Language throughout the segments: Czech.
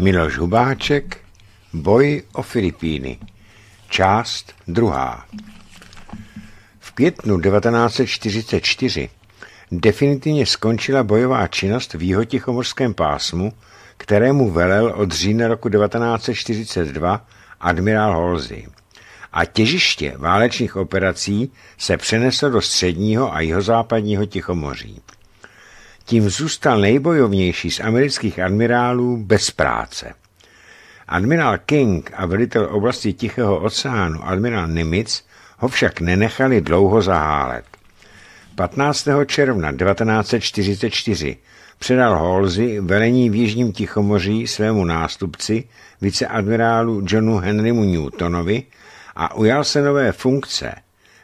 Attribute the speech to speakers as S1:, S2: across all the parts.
S1: Miloš Hubáček Boj o Filipíny Část druhá V květnu 1944 definitivně skončila bojová činnost v jihotichomorském pásmu, kterému velel od října roku 1942 admirál Holzy. A těžiště válečných operací se přeneslo do středního a jihozápadního Tichomoří tím zůstal nejbojovnější z amerických admirálů bez práce. Admirál King a velitel oblasti Tichého oceánu admirál Nimitz ho však nenechali dlouho zahálet. 15. června 1944 předal Holzi velení v Jižním Tichomoří svému nástupci, viceadmirálu Johnu Henrymu Newtonovi a ujal se nové funkce.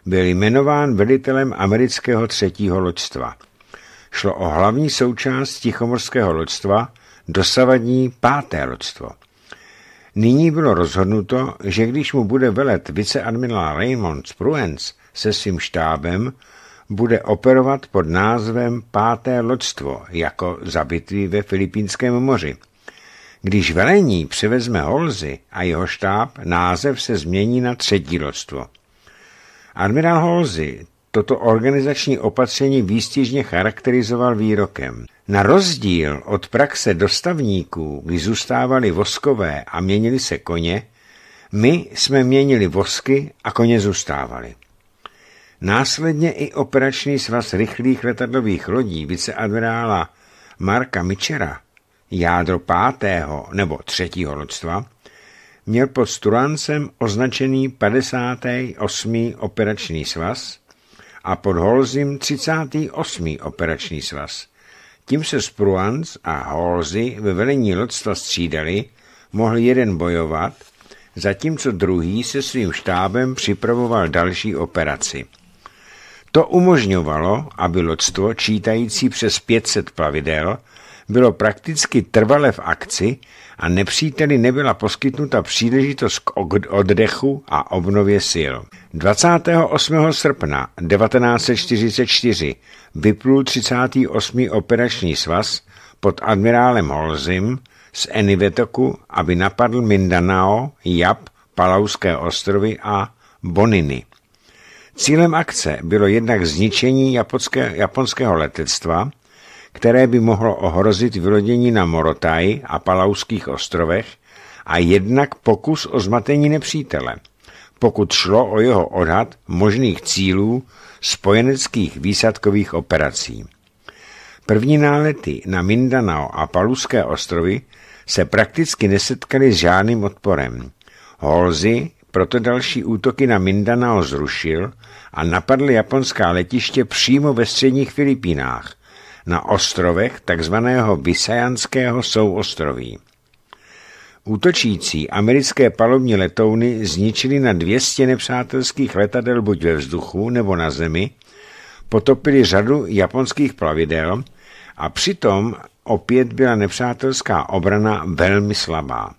S1: Byl jmenován velitelem amerického třetího loďstva šlo o hlavní součást Tichomorského loďstva, dosavadní páté loďstvo. Nyní bylo rozhodnuto, že když mu bude velet viceadmirál Raymond Spruance se svým štábem, bude operovat pod názvem Páté loďstvo, jako zabitví ve Filipínském moři. Když velení převezme Holzy a jeho štáb, název se změní na Třetí loďstvo. Admirál Holzy toto organizační opatření výstižně charakterizoval výrokem. Na rozdíl od praxe dostavníků, kdy zůstávali voskové a měnili se koně, my jsme měnili vosky a koně zůstávali. Následně i operační svaz rychlých letadlových lodí viceadmirála Marka Michera, jádro pátého nebo třetího lodstva, měl pod Sturancem označený 58. operační svaz, a pod Holzim 38. operační svaz. Tím se Spruans a Holzy ve velení lodstva střídali, mohl jeden bojovat, zatímco druhý se svým štábem připravoval další operaci. To umožňovalo, aby lodstvo čítající přes 500 plavidel bylo prakticky trvale v akci a nepříteli nebyla poskytnuta příležitost k oddechu a obnově sil. 28. srpna 1944 vyplul 38. operační svaz pod admirálem Holzim z Enivetoku, aby napadl Mindanao, Jap, Palauské ostrovy a Boniny. Cílem akce bylo jednak zničení japonské, japonského letectva které by mohlo ohrozit vylodění na Morotaji a Palauských ostrovech a jednak pokus o zmatení nepřítele, pokud šlo o jeho odhad možných cílů spojeneckých výsadkových operací. První nálety na Mindanao a Paluské ostrovy se prakticky nesetkaly s žádným odporem. Holzy proto další útoky na Mindanao zrušil a napadl japonská letiště přímo ve středních Filipínách, na ostrovech takzvaného Visajanského souostroví. Útočící americké palovní letouny zničili na 200 nepřátelských letadel buď ve vzduchu nebo na zemi, potopili řadu japonských plavidel a přitom opět byla nepřátelská obrana velmi slabá.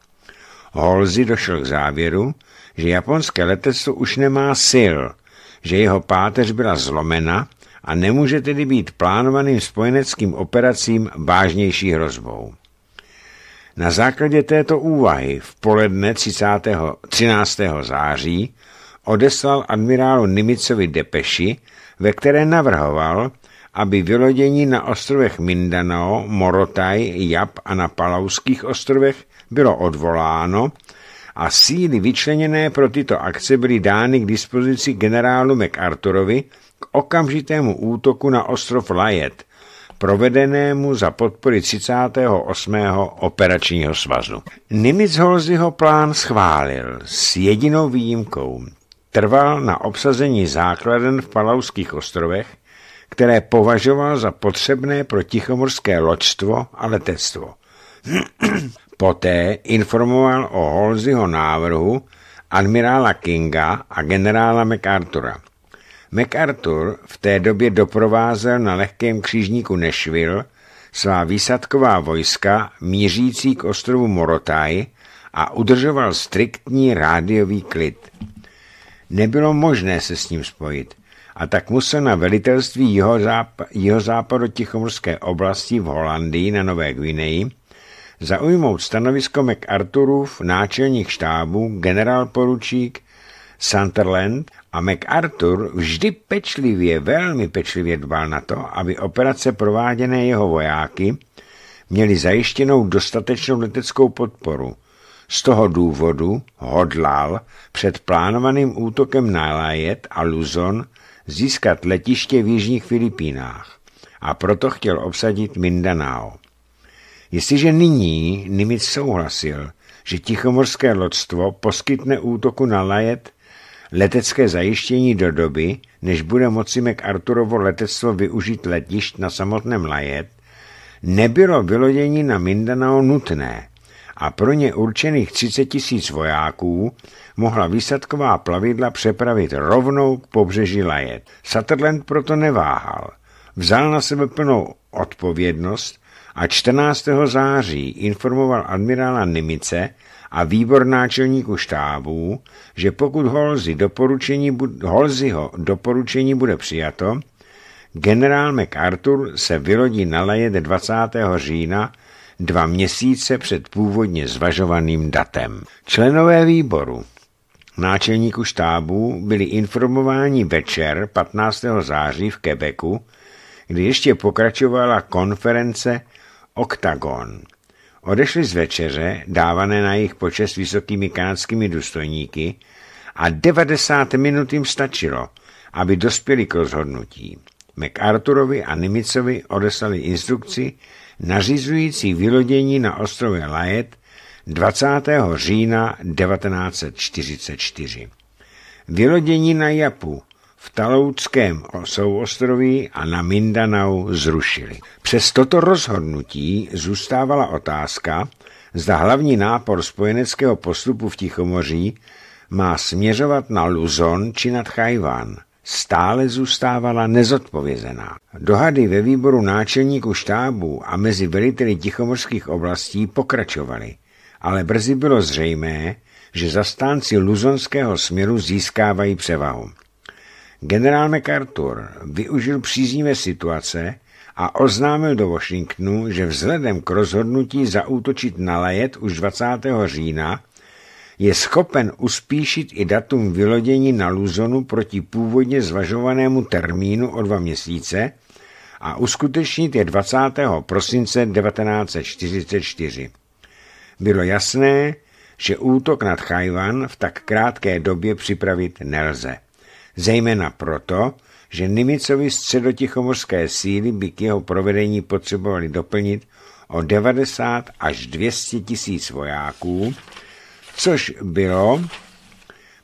S1: Holzi došel k závěru, že japonské letectvo už nemá sil, že jeho páteř byla zlomena a nemůže tedy být plánovaným spojeneckým operacím vážnější hrozbou. Na základě této úvahy v poledne 30. 13. září odeslal admirálu Nimicovi depeši, ve které navrhoval, aby vylodění na ostrovech Mindanao, Morotaj, Jap a na Palauských ostrovech bylo odvoláno a síly vyčleněné pro tyto akce byly dány k dispozici generálu MacArthurovi k okamžitému útoku na ostrov Lajet, provedenému za podpory 38. operačního svazu. Nimitz Holziho plán schválil s jedinou výjimkou. Trval na obsazení základen v Palauských ostrovech, které považoval za potřebné pro tichomorské loďstvo a letectvo. Poté informoval o Holziho návrhu admirála Kinga a generála MacArthura. MacArthur v té době doprovázel na lehkém křížníku Nešvil svá výsadková vojska mířící k ostrovu Morotaj a udržoval striktní rádiový klid. Nebylo možné se s ním spojit a tak musel na velitelství jihozápadu Tichomorské oblasti v Holandii na Nové Gvineji zaujmout stanovisko MacArthurův náčelník štábu generálporučík Sunderland a MacArthur vždy pečlivě, velmi pečlivě dbal na to, aby operace prováděné jeho vojáky měly zajištěnou dostatečnou leteckou podporu. Z toho důvodu hodlal před plánovaným útokem na Lajet a Luzon získat letiště v jižních Filipínách a proto chtěl obsadit Mindanao. Jestliže nyní Nimitz souhlasil, že tichomorské lodstvo poskytne útoku na Lajet letecké zajištění do doby, než bude moci Arturovo letectvo využít letišť na samotném Lajet, nebylo vylodění na Mindanao nutné a pro ně určených 30 tisíc vojáků mohla výsadková plavidla přepravit rovnou k pobřeží Lajet. Sutherland proto neváhal. Vzal na sebe plnou odpovědnost a 14. září informoval admirála Nimice, a výbor náčelníku štábů, že pokud Holzi doporučení, Holziho doporučení bude přijato, generál MacArthur se vylodí na leje 20. října dva měsíce před původně zvažovaným datem. Členové výboru náčelníku štábů byli informováni večer 15. září v Quebecu, kdy ještě pokračovala konference Octagon. Odešli z večeře, dávané na jejich počest vysokými kanadskými důstojníky, a 90 minut jim stačilo, aby dospěli k rozhodnutí. MacArthurovi a Nimicovi odeslali instrukci nařizující vylodění na ostrově Lajet 20. října 1944. Vylodění na Japu v Taloudském souostroví a na Mindanau zrušili. Přes toto rozhodnutí zůstávala otázka, zda hlavní nápor spojeneckého postupu v Tichomoří má směřovat na Luzon či nad Chajván. Stále zůstávala nezodpovězená. Dohady ve výboru náčelníků štábu a mezi veliteli tichomorských oblastí pokračovaly, ale brzy bylo zřejmé, že zastánci luzonského směru získávají převahu. Generál MacArthur využil příznivé situace a oznámil do Washingtonu, že vzhledem k rozhodnutí zaútočit na Lajet už 20. října je schopen uspíšit i datum vylodění na Luzonu proti původně zvažovanému termínu o dva měsíce a uskutečnit je 20. prosince 1944. Bylo jasné, že útok nad Chajvan v tak krátké době připravit nelze zejména proto, že Nimicovi středotichomorské síly by k jeho provedení potřebovali doplnit o 90 až 200 tisíc vojáků, což bylo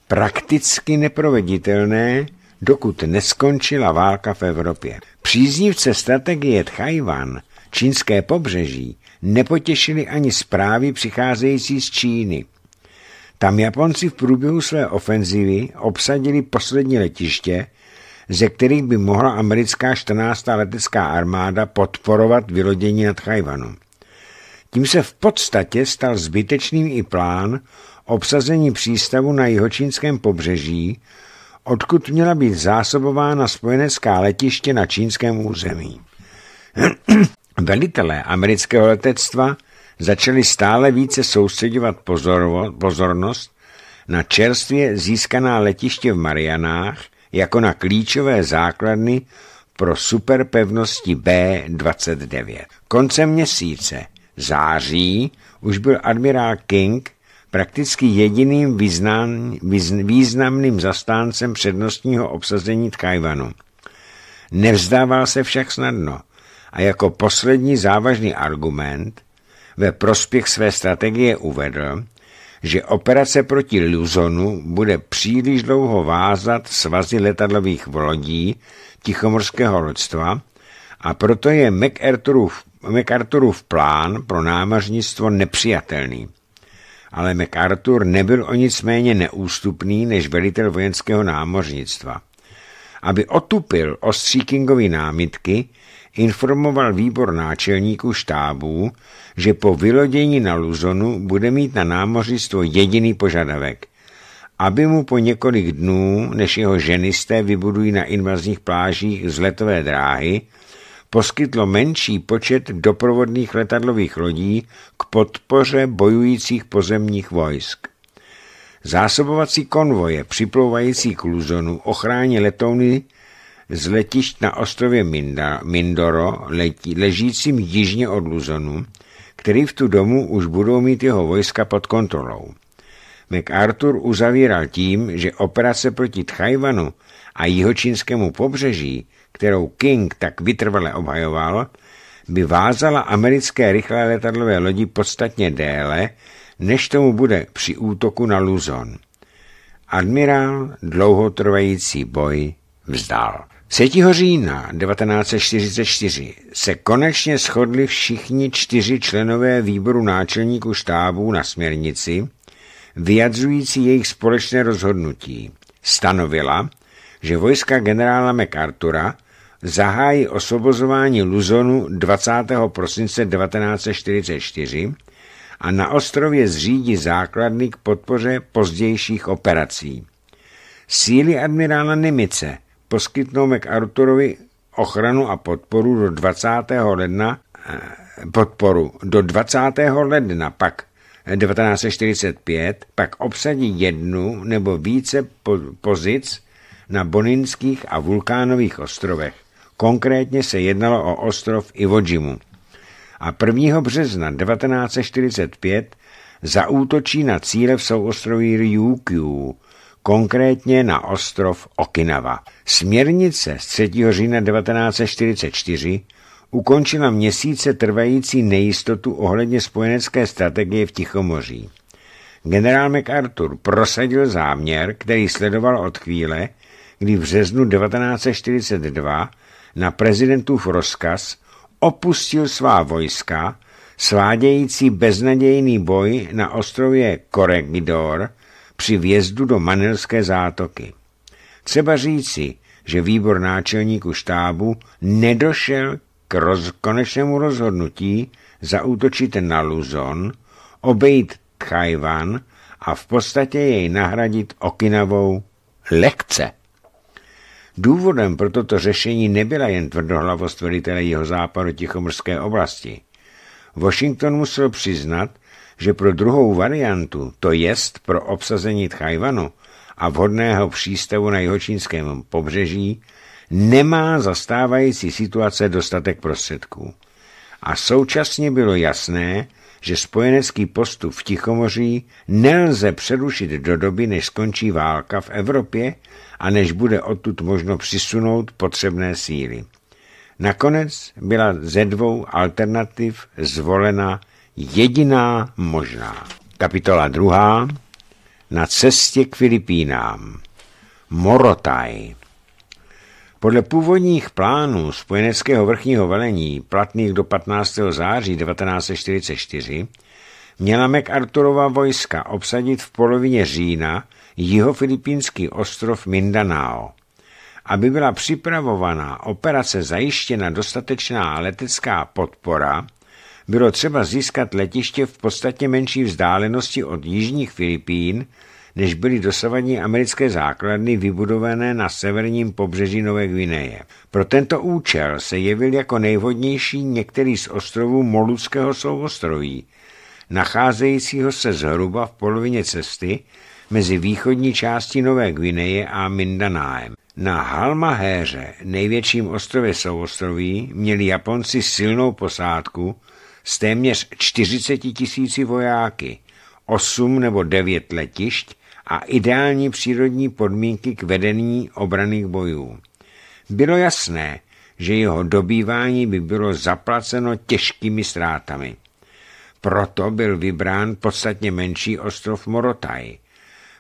S1: prakticky neproveditelné, dokud neskončila válka v Evropě. Příznivce strategie Tchajvan, čínské pobřeží, nepotěšili ani zprávy přicházející z Číny. Tam Japonci v průběhu své ofenzivy obsadili poslední letiště, ze kterých by mohla americká 14. letecká armáda podporovat vylodění nad Chajvanu. Tím se v podstatě stal zbytečným i plán obsazení přístavu na jihočínském pobřeží, odkud měla být zásobována spojenecká letiště na čínském území. Velitelé amerického letectva – začali stále více soustředovat pozornost na čerstvě získaná letiště v Marianách jako na klíčové základny pro superpevnosti B-29. Koncem měsíce, září, už byl admirál King prakticky jediným vyznán, významným zastáncem přednostního obsazení Tkajvanu. Nevzdával se však snadno a jako poslední závažný argument ve prospěch své strategie uvedl, že operace proti Luzonu bude příliš dlouho vázat svazy letadlových lodí tichomorského loďstva a proto je MacArthurův, MacArthurův plán pro námořnictvo nepřijatelný. Ale MacArthur nebyl o nic méně neústupný než velitel vojenského námořnictva. Aby otupil ostříkingový námitky, informoval výbor náčelníků štábů, že po vylodění na Luzonu bude mít na námořnictvo jediný požadavek aby mu po několik dnů, než jeho ženisté vybudují na invazních plážích z letové dráhy, poskytlo menší počet doprovodných letadlových lodí k podpoře bojujících pozemních vojsk. Zásobovací konvoje připlouvající k Luzonu ochrání letouny z letišť na ostrově Minda, Mindoro, letí, ležícím jižně od Luzonu, který v tu domu už budou mít jeho vojska pod kontrolou. MacArthur uzavíral tím, že operace proti Tchajvanu a jihočínskému pobřeží, kterou King tak vytrvale obhajoval, by vázala americké rychlé letadlové lodi podstatně déle, než tomu bude při útoku na Luzon. Admirál dlouhotrvající boj vzdal. 3. října 1944 se konečně shodli všichni čtyři členové výboru náčelníků štábů na směrnici, vyjadřující jejich společné rozhodnutí. Stanovila, že vojska generála MacArthura zahájí osvobozování Luzonu 20. prosince 1944 a na ostrově zřídí základny k podpoře pozdějších operací. Síly admirála Nimice – poskytnou Arturovi ochranu a podporu do 20. ledna eh, podporu do 20. ledna pak 1945 eh, pak obsadí jednu nebo více pozic na Boninských a Vulkánových ostrovech. Konkrétně se jednalo o ostrov Iwo Jimu. A 1. března 1945 zaútočí na cíle v souostroví Ryukyu konkrétně na ostrov Okinawa. Směrnice z 3. října 1944 ukončila měsíce trvající nejistotu ohledně spojenecké strategie v Tichomoří. Generál MacArthur prosadil záměr, který sledoval od chvíle, kdy v březnu 1942 na prezidentův rozkaz opustil svá vojska, svádějící beznadějný boj na ostrově Corregidor při vjezdu do Manilské zátoky. Třeba říci, že výbor náčelníku štábu nedošel k roz, konečnému rozhodnutí zaútočit na Luzon, obejít Tchajvan a v podstatě jej nahradit Okinavou lekce. Důvodem pro toto řešení nebyla jen tvrdohlavost velitele jeho západu Tichomorské oblasti. Washington musel přiznat, že pro druhou variantu, to jest pro obsazení Tchajvanu a vhodného přístavu na jihočínském pobřeží, nemá zastávající situace dostatek prostředků. A současně bylo jasné, že spojenecký postup v Tichomoří nelze přerušit do doby, než skončí válka v Evropě a než bude odtud možno přisunout potřebné síly. Nakonec byla ze dvou alternativ zvolena jediná možná. Kapitola druhá. Na cestě k Filipínám. Morotaj. Podle původních plánů spojeneckého vrchního velení, platných do 15. září 1944, měla MacArthurova vojska obsadit v polovině října jihofilipínský ostrov Mindanao. Aby byla připravovaná operace zajištěna dostatečná letecká podpora, bylo třeba získat letiště v podstatně menší vzdálenosti od jižních Filipín, než byly dosavadní americké základny vybudované na severním pobřeží Nové Gvineje. Pro tento účel se jevil jako nejvhodnější některý z ostrovů Moluského souostroví, nacházejícího se zhruba v polovině cesty mezi východní částí Nové Gvineje a Mindanáem. Na Halmahéře, největším ostrově souostroví, měli Japonci silnou posádku, s téměř 40 tisíci vojáky, 8 nebo 9 letišť a ideální přírodní podmínky k vedení obraných bojů. Bylo jasné, že jeho dobývání by bylo zaplaceno těžkými ztrátami. Proto byl vybrán podstatně menší ostrov Morotaj.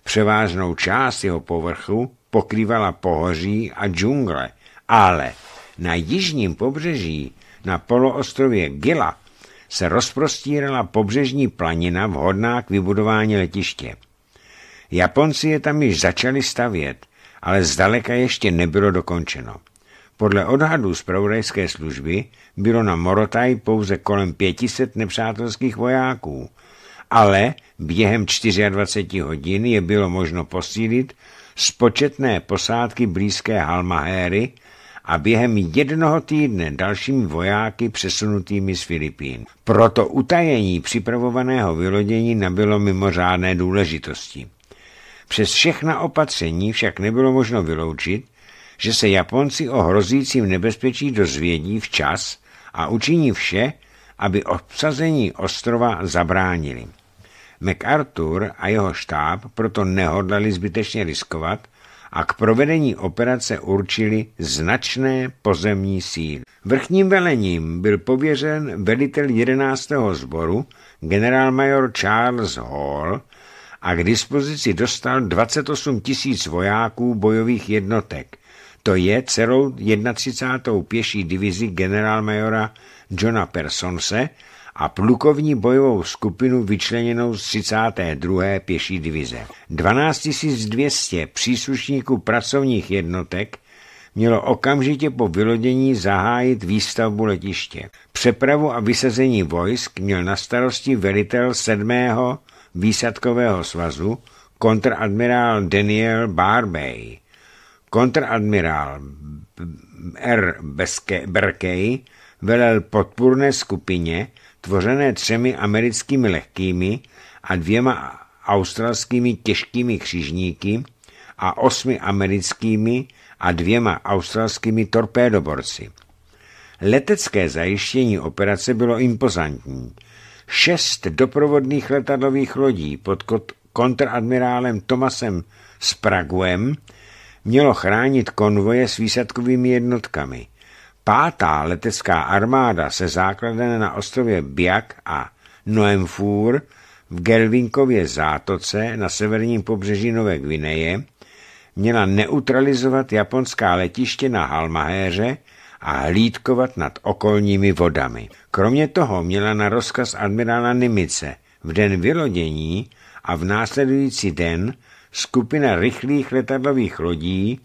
S1: Převážnou část jeho povrchu pokrývala pohoří a džungle, ale na jižním pobřeží, na poloostrově Gilak se rozprostírala pobřežní planina vhodná k vybudování letiště. Japonci je tam již začali stavět, ale zdaleka ještě nebylo dokončeno. Podle odhadů zpravodajské služby bylo na Morotaj pouze kolem 500 nepřátelských vojáků, ale během 24 hodin je bylo možno posílit z početné posádky blízké Halmahéry a během jednoho týdne dalšími vojáky přesunutými z Filipín. Proto utajení připravovaného vylodění nabylo mimořádné důležitosti. Přes všechna opatření však nebylo možno vyloučit, že se Japonci o hrozícím nebezpečí dozvědí včas a učiní vše, aby obsazení ostrova zabránili. MacArthur a jeho štáb proto nehodlali zbytečně riskovat a k provedení operace určili značné pozemní síly. Vrchním velením byl pověřen velitel 11. sboru generálmajor Charles Hall a k dispozici dostal 28 tisíc vojáků bojových jednotek, to je celou 31. pěší divizi generálmajora Johna Personse, a plukovní bojovou skupinu vyčleněnou z 32. pěší divize. 12 200 příslušníků pracovních jednotek mělo okamžitě po vylodění zahájit výstavbu letiště. Přepravu a vysazení vojsk měl na starosti velitel 7. výsadkového svazu kontradmirál Daniel Barbey. Kontradmirál R. Berkey velel podpůrné skupině, tvořené třemi americkými lehkými a dvěma australskými těžkými křižníky a osmi americkými a dvěma australskými torpédoborci. Letecké zajištění operace bylo impozantní. Šest doprovodných letadlových lodí pod kontradmirálem Tomasem Spraguem mělo chránit konvoje s výsadkovými jednotkami – Pátá letecká armáda se základen na ostrově Biak a Noemfur v Gelvinkově zátoce na severním pobřeží Nové Gvineje měla neutralizovat japonská letiště na Halmahéře a hlídkovat nad okolními vodami. Kromě toho měla na rozkaz admirála Nimice v den vylodění a v následující den skupina rychlých letadlových lodí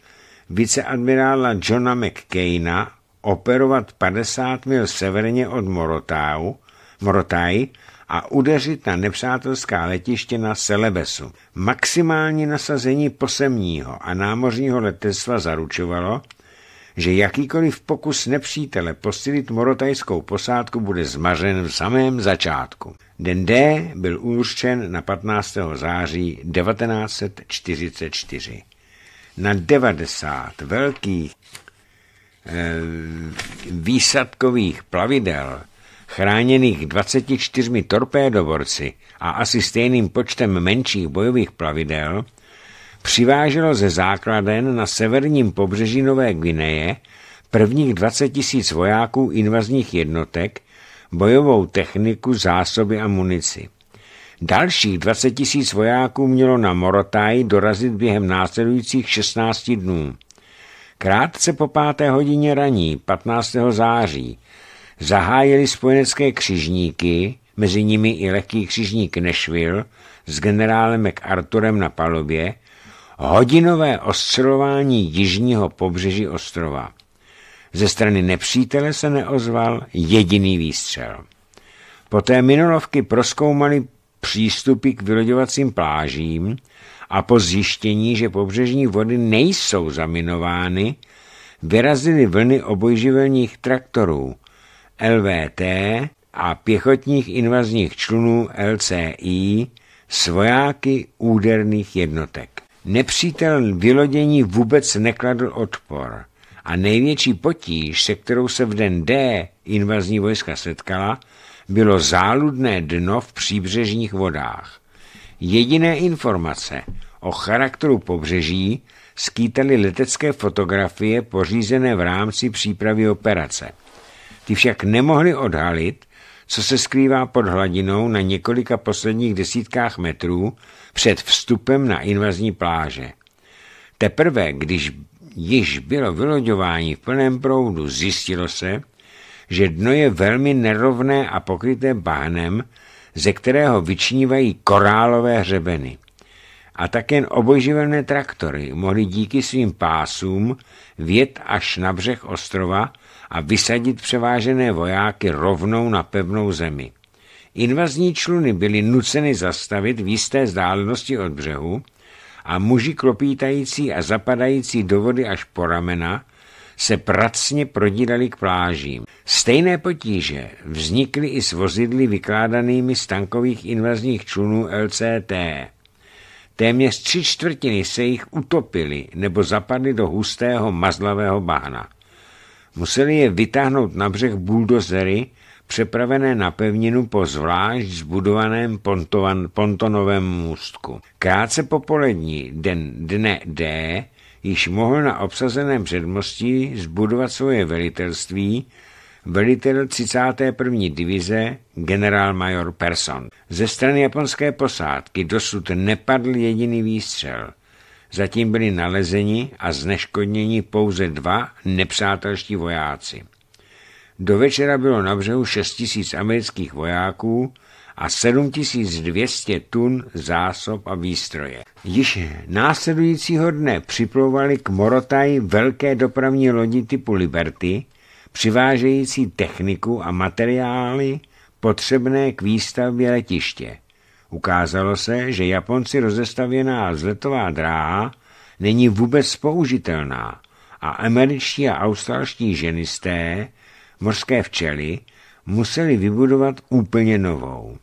S1: viceadmirála Johna McCaina operovat 50 mil severně od Morotáu, Morotáji a udeřit na nepřátelská letiště na Selebesu. Maximální nasazení posemního a námořního letectva zaručovalo, že jakýkoliv pokus nepřítele posilit morotajskou posádku bude zmařen v samém začátku. Den D byl určen na 15. září 1944. Na 90 velkých Eh, výsadkových plavidel, chráněných 24 torpédoborci a asi stejným počtem menších bojových plavidel, přiváželo ze základen na severním pobřeží Nové Gvineje prvních 20 tisíc vojáků invazních jednotek, bojovou techniku, zásoby a munici. Dalších 20 tisíc vojáků mělo na Morotaj dorazit během následujících 16 dnů. Krátce po páté hodině raní 15. září zahájili spojenecké křižníky, mezi nimi i lehký křižník Nešvil s generálem MacArthurem na palubě, hodinové ostřelování jižního pobřeží ostrova. Ze strany nepřítele se neozval jediný výstřel. Poté minolovky proskoumali přístupy k vyloďovacím plážím a po zjištění, že pobřežní vody nejsou zaminovány, vyrazily vlny obojživelních traktorů LVT a pěchotních invazních člunů LCI s vojáky úderných jednotek. Nepřítel vylodění vůbec nekladl odpor a největší potíž, se kterou se v den D invazní vojska setkala, bylo záludné dno v příbřežních vodách. Jediné informace o charakteru pobřeží skýtaly letecké fotografie pořízené v rámci přípravy operace. Ty však nemohly odhalit, co se skrývá pod hladinou na několika posledních desítkách metrů před vstupem na invazní pláže. Teprve, když již bylo vyloďování v plném proudu, zjistilo se, že dno je velmi nerovné a pokryté bahnem, ze kterého vyčnívají korálové hřebeny. A také obojživelné traktory mohly díky svým pásům vjet až na břeh ostrova a vysadit převážené vojáky rovnou na pevnou zemi. Invazní čluny byly nuceny zastavit v jisté vzdálenosti od břehu a muži klopítající a zapadající do vody až po ramena se pracně prodírali k plážím. Stejné potíže vznikly i s vozidly vykládanými z tankových invazních člunů LCT. Téměř tři čtvrtiny se jich utopily nebo zapadly do hustého mazlavého bahna. Museli je vytáhnout na břeh buldozery, přepravené na pevninu po zvlášť zbudovaném pontovan, pontonovém můstku. Krátce popolední den dne D již mohl na obsazeném předmostí zbudovat svoje velitelství velitel 31. divize generálmajor Person Ze strany japonské posádky dosud nepadl jediný výstřel. Zatím byli nalezeni a zneškodněni pouze dva nepřátelští vojáci. Do večera bylo na břehu 6 000 amerických vojáků a 7200 tun zásob a výstroje. Již následujícího dne připlouvali k Morotaj velké dopravní lodi typu Liberty, přivážející techniku a materiály potřebné k výstavbě letiště. Ukázalo se, že Japonci rozestavěná zletová dráha není vůbec použitelná a američtí a australští ženisté, mořské včely, museli vybudovat úplně novou.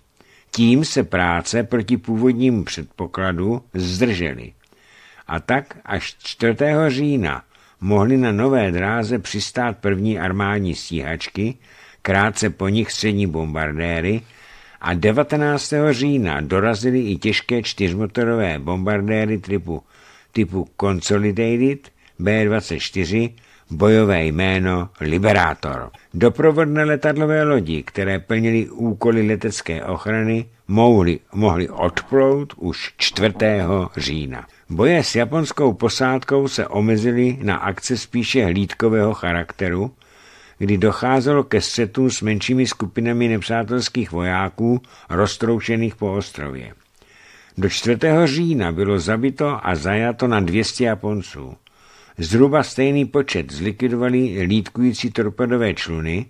S1: Tím se práce proti původnímu předpokladu zdržely. A tak až 4. října mohly na nové dráze přistát první armádní stíhačky, krátce po nich střední bombardéry a 19. října dorazily i těžké čtyřmotorové bombardéry typu, typu Consolidated B-24 bojové jméno Liberátor. Doprovodné letadlové lodi, které plnily úkoly letecké ochrany, mohly, mohly odplout už 4. října. Boje s japonskou posádkou se omezily na akce spíše hlídkového charakteru, kdy docházelo ke střetům s menšími skupinami nepřátelských vojáků roztroušených po ostrově. Do 4. října bylo zabito a zajato na 200 Japonců. Zhruba stejný počet zlikvidovali lítkující torpedové čluny,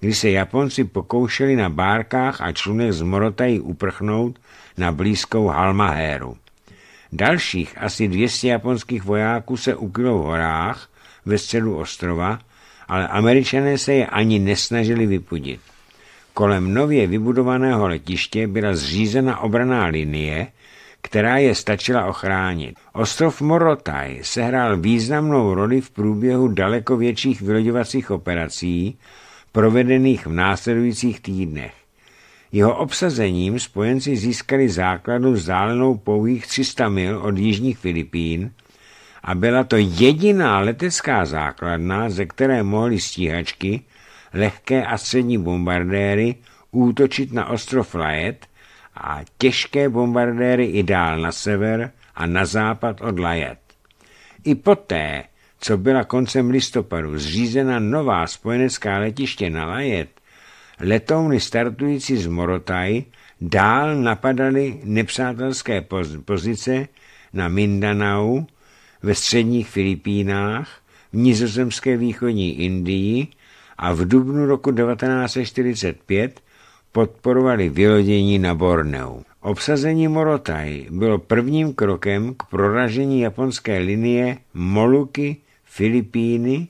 S1: kdy se Japonci pokoušeli na bárkách a člunech z Morotají uprchnout na blízkou Halmahéru. Dalších asi 200 japonských vojáků se ukrylo v horách ve středu ostrova, ale američané se je ani nesnažili vypudit. Kolem nově vybudovaného letiště byla zřízena obraná linie, která je stačila ochránit. Ostrov Morotaj sehrál významnou roli v průběhu daleko větších vyloďovacích operací, provedených v následujících týdnech. Jeho obsazením spojenci získali základnu vzdálenou pouhých 300 mil od jižních Filipín a byla to jediná letecká základna, ze které mohly stíhačky, lehké a střední bombardéry útočit na ostrov Lajet a těžké bombardéry i dál na sever a na západ od Lajet. I poté, co byla koncem listopadu zřízena nová spojenecká letiště na Lajet, letouny startující z Morotaj dál napadaly nepřátelské pozice na Mindanau ve středních Filipínách, v nizozemské východní Indii a v dubnu roku 1945 podporovali vylodění na Borneu. Obsazení Morotai bylo prvním krokem k proražení japonské linie Moluky, Filipíny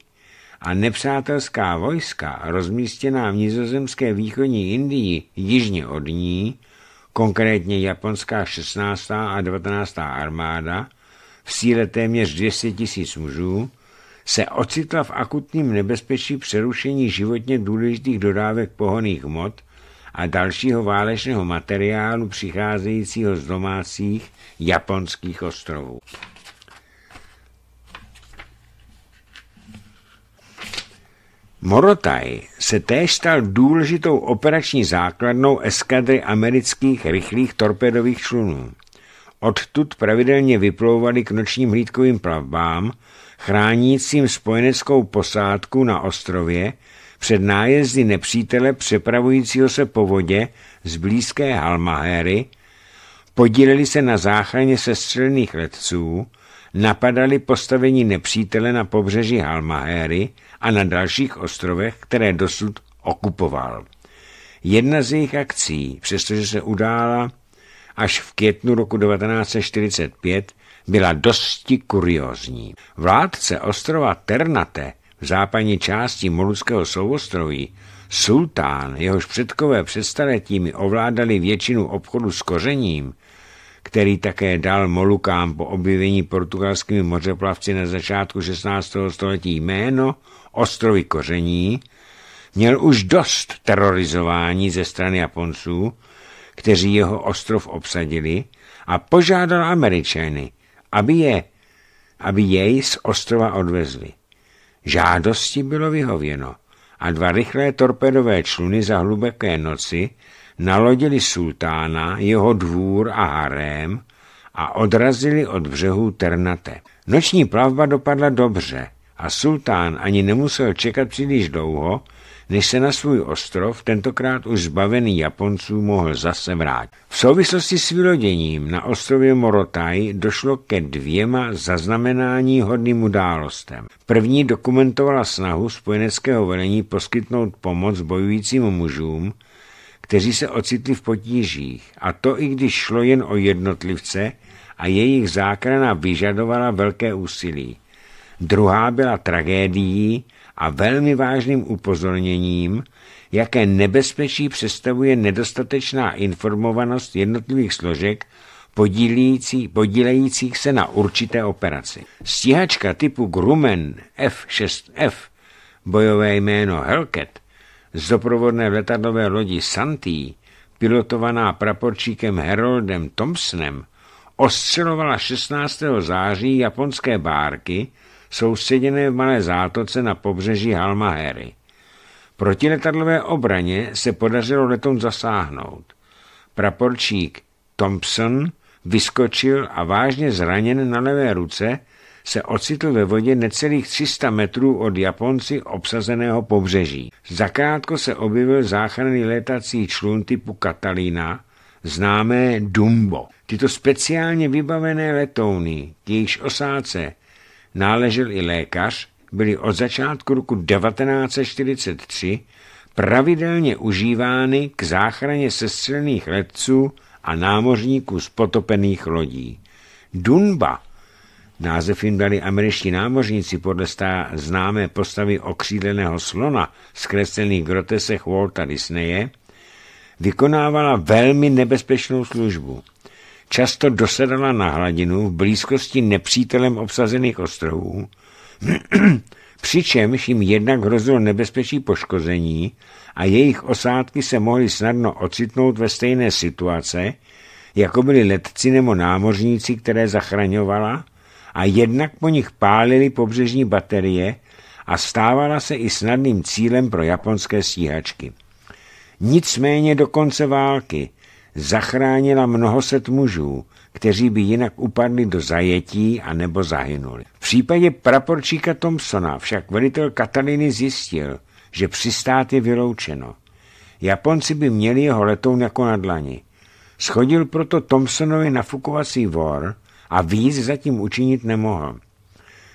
S1: a nepřátelská vojska, rozmístěná v nizozemské východní Indii jižně od ní, konkrétně japonská 16. a 19. armáda, v síle téměř 200 tisíc mužů, se ocitla v akutním nebezpečí přerušení životně důležitých dodávek pohoných hmot a dalšího válečného materiálu přicházejícího z domácích japonských ostrovů. Morotaj se též stal důležitou operační základnou eskadry amerických rychlých torpedových člunů. Odtud pravidelně vyplouvali k nočním hlídkovým plavbám, chránícím spojeneckou posádku na ostrově před nájezdy nepřítele přepravujícího se po vodě z blízké Halmahéry, podíleli se na záchraně sestřelných letců, napadali postavení nepřítele na pobřeží Halmahéry a na dalších ostrovech, které dosud okupoval. Jedna z jejich akcí, přestože se udála až v květnu roku 1945, byla dosti kuriozní. Vládce ostrova Ternate v západní části Moluského souostroví, sultán, jehož předkové před staletími ovládali většinu obchodu s kořením, který také dal Molukám po objevení portugalskými mořeplavci na začátku 16. století jméno ostrovy koření, měl už dost terorizování ze strany Japonců, kteří jeho ostrov obsadili a požádal Američany, aby je, aby jej z ostrova odvezli. Žádosti bylo vyhověno a dva rychlé torpedové čluny za hluboké noci nalodili sultána, jeho dvůr a harém a odrazili od břehů Ternate. Noční plavba dopadla dobře a sultán ani nemusel čekat příliš dlouho, než se na svůj ostrov, tentokrát už zbavený Japonců, mohl zase vrátit. V souvislosti s vyloděním na ostrově Morotai došlo ke dvěma zaznamenání hodným událostem. První dokumentovala snahu spojeneckého velení poskytnout pomoc bojujícím mužům, kteří se ocitli v potížích, a to i když šlo jen o jednotlivce a jejich zákrana vyžadovala velké úsilí. Druhá byla tragédií, a velmi vážným upozorněním, jaké nebezpečí představuje nedostatečná informovanost jednotlivých složek podílející, podílejících se na určité operaci. Stíhačka typu Grumman F6F, bojové jméno Hellcat, z doprovodné letadlové lodi Santý, pilotovaná praporčíkem Heroldem Thompsonem, ostřelovala 16. září japonské bárky soustředěné v malé zátoce na pobřeží Halmahery. Protiletadlové obraně se podařilo letoun zasáhnout. Praporčík Thompson vyskočil a vážně zraněn na levé ruce se ocitl ve vodě necelých 300 metrů od Japonci obsazeného pobřeží. Zakrátko se objevil záchranný letací člun typu Catalina, známé Dumbo. Tyto speciálně vybavené letouny, jejichž osáce náležel i lékař, byly od začátku roku 1943 pravidelně užívány k záchraně sestřelných letců a námořníků z potopených lodí. Dunba, název jim dali američtí námořníci podle stá známé postavy okřídleného slona kreslených grotesech Walta Disneye, vykonávala velmi nebezpečnou službu – často dosedala na hladinu v blízkosti nepřítelem obsazených ostrovů, přičemž jim jednak hrozilo nebezpečí poškození a jejich osádky se mohly snadno ocitnout ve stejné situace, jako byli letci nebo námořníci, které zachraňovala, a jednak po nich pálily pobřežní baterie a stávala se i snadným cílem pro japonské stíhačky. Nicméně do konce války – zachránila mnoho set mužů, kteří by jinak upadli do zajetí a nebo zahynuli. V případě praporčíka Thompsona však velitel Kataliny zjistil, že přistát je vyloučeno. Japonci by měli jeho letoun jako na dlani. Schodil proto Thompsonovi nafukovací vor a víc zatím učinit nemohl.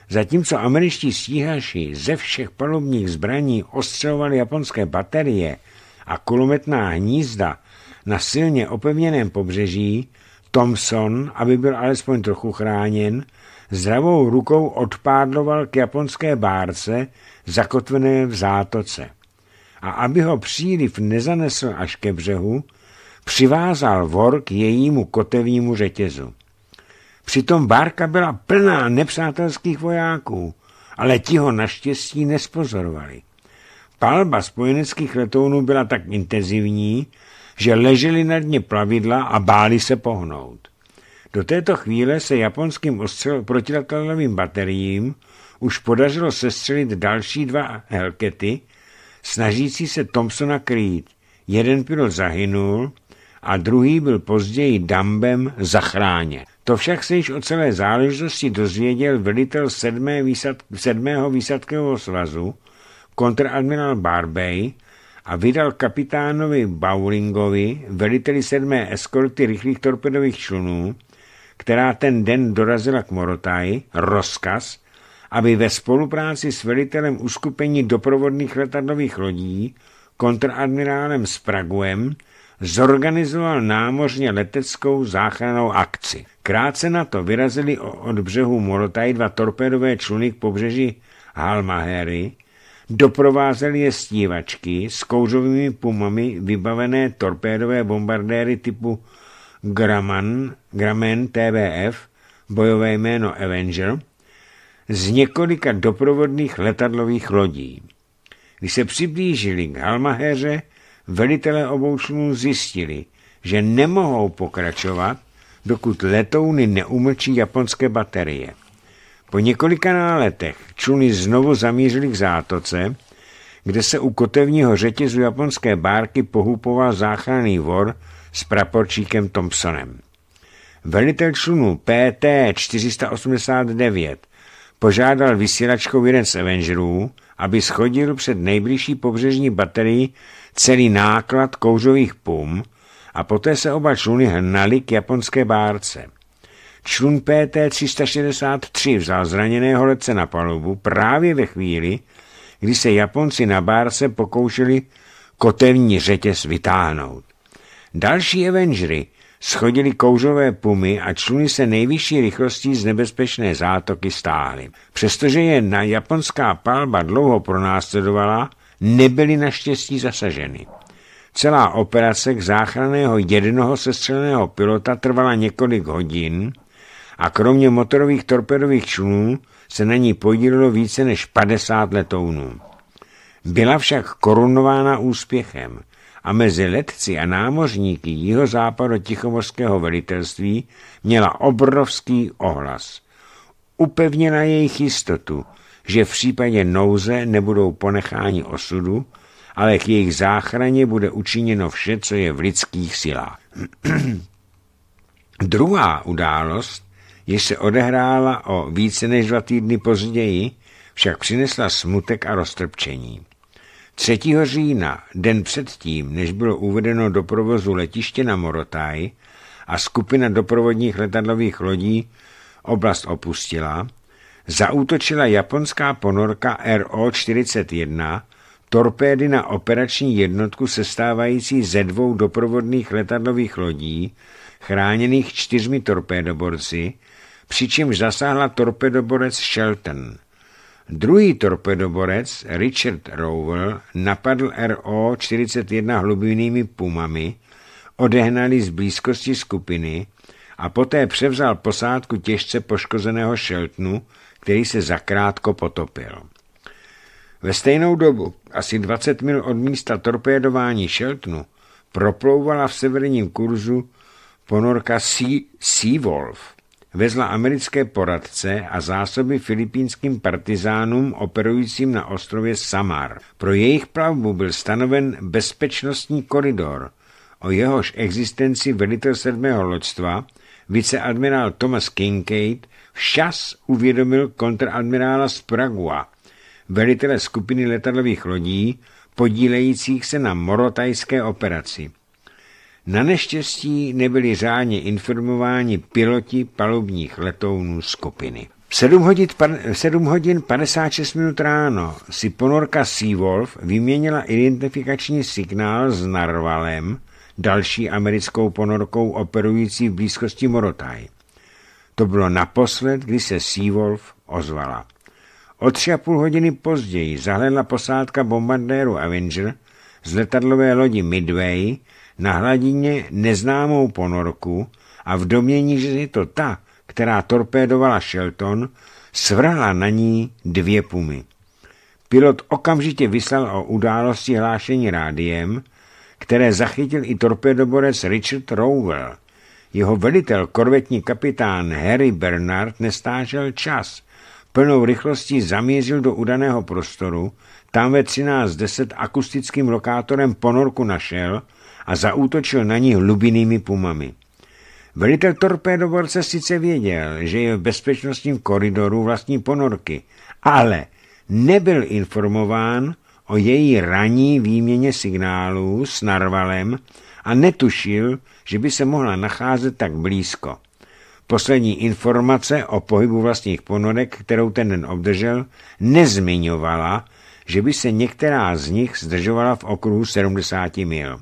S1: Zatímco američtí stíhaši ze všech palubních zbraní ostřelovali japonské baterie a kulometná hnízda, na silně opevněném pobřeží, Thomson, aby byl alespoň trochu chráněn, zdravou rukou odpádloval k japonské bárce zakotvené v zátoce. A aby ho příliv nezanesl až ke břehu, přivázal vor k jejímu kotevnímu řetězu. Přitom bárka byla plná nepřátelských vojáků, ale ti ho naštěstí nespozorovali. Palba spojeneckých letounů byla tak intenzivní, že leželi na dně plavidla a báli se pohnout. Do této chvíle se japonským protiletadlovým bateriím už podařilo sestřelit další dva Helkety, snažící se Thompsona krýt. Jeden pilot zahynul a druhý byl později dambem zachráněn. To však se již o celé záležitosti dozvěděl velitel 7. Výsad, výsadkového svazu, kontradmiral Barbey, a vydal kapitánovi Bowlingovi, veliteli sedmé eskorty rychlých torpedových člunů, která ten den dorazila k Morotaji, rozkaz, aby ve spolupráci s velitelem uskupení doprovodných letadlových lodí, kontradmirálem Spraguem, zorganizoval námořně leteckou záchranou akci. Krátce na to vyrazili od břehu Morotaj dva torpedové čluny k pobřeží Halmahery, Doprovázeli je stívačky s kouřovými pumami vybavené torpédové bombardéry typu Graman, Gramen TBF, bojové jméno Avenger, z několika doprovodných letadlových lodí. Když se přiblížili k Halmaheře, velitelé obou člunů zjistili, že nemohou pokračovat, dokud letouny neumlčí japonské baterie. Po několika náletech čluny znovu zamířili k zátoce, kde se u kotevního řetězu japonské bárky pohupoval záchranný vor s praporčíkem Thompsonem. Velitel člunu PT-489 požádal vysílačkou jeden z Avengerů, aby schodil před nejbližší pobřežní baterii celý náklad kouřových pum a poté se oba čluny hnali k japonské bárce. Člun PT-363 vzal zraněného letce na palubu právě ve chvíli, kdy se Japonci na bárce pokoušeli kotevní řetěz vytáhnout. Další Avengery schodili kouřové pumy a čluny se nejvyšší rychlostí z nebezpečné zátoky stáhly. Přestože je na japonská palba dlouho pronásledovala, nebyly naštěstí zasaženy. Celá operace k záchraného jednoho sestřeleného pilota trvala několik hodin a kromě motorových torpedových člunů se na ní podílelo více než 50 letounů. Byla však korunována úspěchem a mezi letci a námořníky jihozápadu tichomorského velitelství měla obrovský ohlas. Upevnila jejich jistotu, že v případě nouze nebudou ponecháni osudu, ale k jejich záchraně bude učiněno vše, co je v lidských silách. Druhá událost jež se odehrála o více než dva týdny později, však přinesla smutek a roztrpčení. 3. října, den předtím, než bylo uvedeno do provozu letiště na Morotaj a skupina doprovodních letadlových lodí oblast opustila, zaútočila japonská ponorka RO-41 torpédy na operační jednotku sestávající ze dvou doprovodných letadlových lodí, chráněných čtyřmi torpédoborci, přičemž zasáhla torpedoborec Shelton. Druhý torpedoborec Richard Rowell napadl RO-41 hlubinými pumami, odehnali z blízkosti skupiny a poté převzal posádku těžce poškozeného Sheltonu, který se zakrátko potopil. Ve stejnou dobu, asi 20 mil od místa torpédování Sheltonu, proplouvala v severním kurzu ponorka Sea, Wolf vezla americké poradce a zásoby filipínským partizánům operujícím na ostrově Samar. Pro jejich plavbu byl stanoven bezpečnostní koridor, o jehož existenci velitel sedmého loďstva, viceadmirál Thomas Kincaid, včas uvědomil kontradmirála Spragua, velitele skupiny letadlových lodí, podílejících se na morotajské operaci. Na neštěstí nebyli řádně informováni piloti palubních letounů z Kopiny. V 7 hodin, 7 hodin 56 minut ráno si ponorka Seawolf vyměnila identifikační signál s Narvalem, další americkou ponorkou operující v blízkosti Morotaj. To bylo naposled, kdy se Seawolf ozvala. O tři a půl hodiny později zahledla posádka bombardéru Avenger z letadlové lodi Midway na hladině neznámou ponorku a v domění, že je to ta, která torpédovala Shelton, svrhla na ní dvě pumy. Pilot okamžitě vyslal o události hlášení rádiem, které zachytil i torpedoborec Richard Rowell. Jeho velitel, korvetní kapitán Harry Bernard, nestážel čas. Plnou rychlostí zamířil do udaného prostoru, tam ve 13.10 akustickým lokátorem ponorku našel a zaútočil na ní hlubinými pumami. Velitel torpédoborce sice věděl, že je v bezpečnostním koridoru vlastní ponorky, ale nebyl informován o její ranní výměně signálů s narvalem a netušil, že by se mohla nacházet tak blízko. Poslední informace o pohybu vlastních ponorek, kterou ten den obdržel, nezmiňovala, že by se některá z nich zdržovala v okruhu 70 mil.